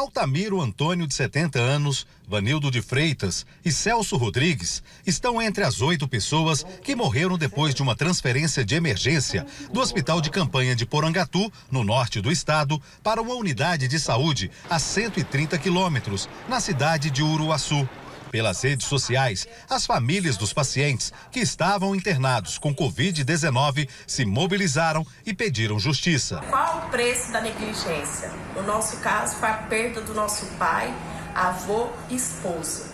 Altamiro Antônio, de 70 anos, Vanildo de Freitas e Celso Rodrigues estão entre as oito pessoas que morreram depois de uma transferência de emergência do Hospital de Campanha de Porangatu, no norte do estado, para uma unidade de saúde a 130 quilômetros, na cidade de Uruaçu. Pelas redes sociais, as famílias dos pacientes que estavam internados com Covid-19 se mobilizaram e pediram justiça. Qual o preço da negligência? No nosso caso, foi a perda do nosso pai, avô e esposo.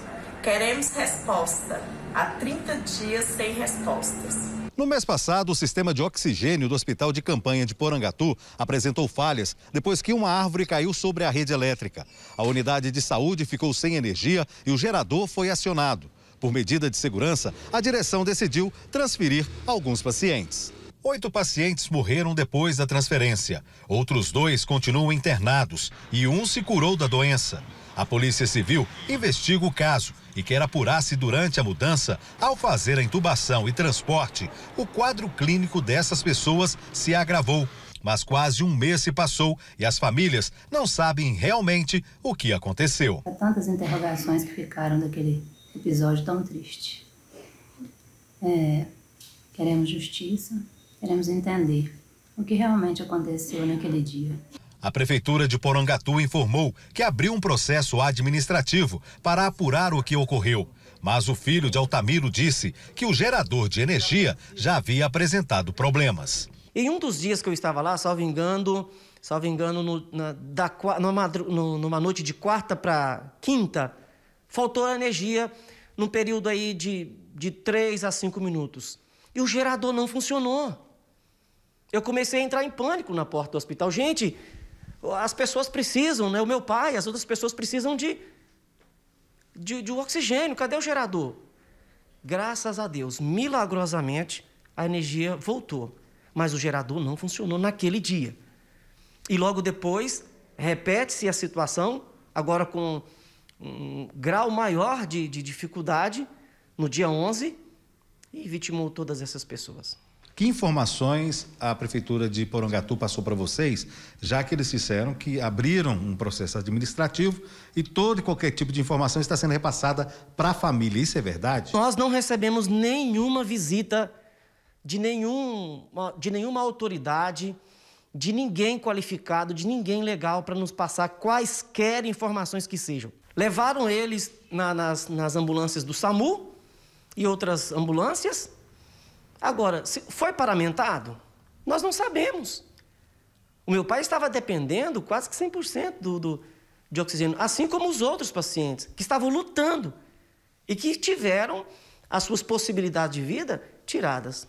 Queremos resposta. Há 30 dias sem respostas. No mês passado, o sistema de oxigênio do Hospital de Campanha de Porangatu apresentou falhas depois que uma árvore caiu sobre a rede elétrica. A unidade de saúde ficou sem energia e o gerador foi acionado. Por medida de segurança, a direção decidiu transferir alguns pacientes. Oito pacientes morreram depois da transferência. Outros dois continuam internados e um se curou da doença. A Polícia Civil investiga o caso e quer apurar se durante a mudança, ao fazer a intubação e transporte, o quadro clínico dessas pessoas se agravou. Mas quase um mês se passou e as famílias não sabem realmente o que aconteceu. Há tantas interrogações que ficaram daquele episódio tão triste. É, queremos justiça, queremos entender o que realmente aconteceu naquele dia. A Prefeitura de Porangatu informou que abriu um processo administrativo para apurar o que ocorreu. Mas o filho de Altamiro disse que o gerador de energia já havia apresentado problemas. Em um dos dias que eu estava lá, salvo engano, salvo engano no, na, da, numa, numa noite de quarta para quinta, faltou energia num período aí de, de três a cinco minutos. E o gerador não funcionou. Eu comecei a entrar em pânico na porta do hospital. Gente, as pessoas precisam, né? O meu pai, as outras pessoas precisam de, de, de oxigênio. Cadê o gerador? Graças a Deus, milagrosamente, a energia voltou. Mas o gerador não funcionou naquele dia. E logo depois, repete-se a situação, agora com um grau maior de, de dificuldade, no dia 11, e vitimou todas essas pessoas. Que informações a Prefeitura de Porangatu passou para vocês, já que eles disseram que abriram um processo administrativo e todo e qualquer tipo de informação está sendo repassada para a família? Isso é verdade? Nós não recebemos nenhuma visita de, nenhum, de nenhuma autoridade de ninguém qualificado, de ninguém legal para nos passar quaisquer informações que sejam. Levaram eles na, nas, nas ambulâncias do SAMU e outras ambulâncias Agora, se foi paramentado? Nós não sabemos. O meu pai estava dependendo quase que 100% do, do, de oxigênio, assim como os outros pacientes que estavam lutando e que tiveram as suas possibilidades de vida tiradas.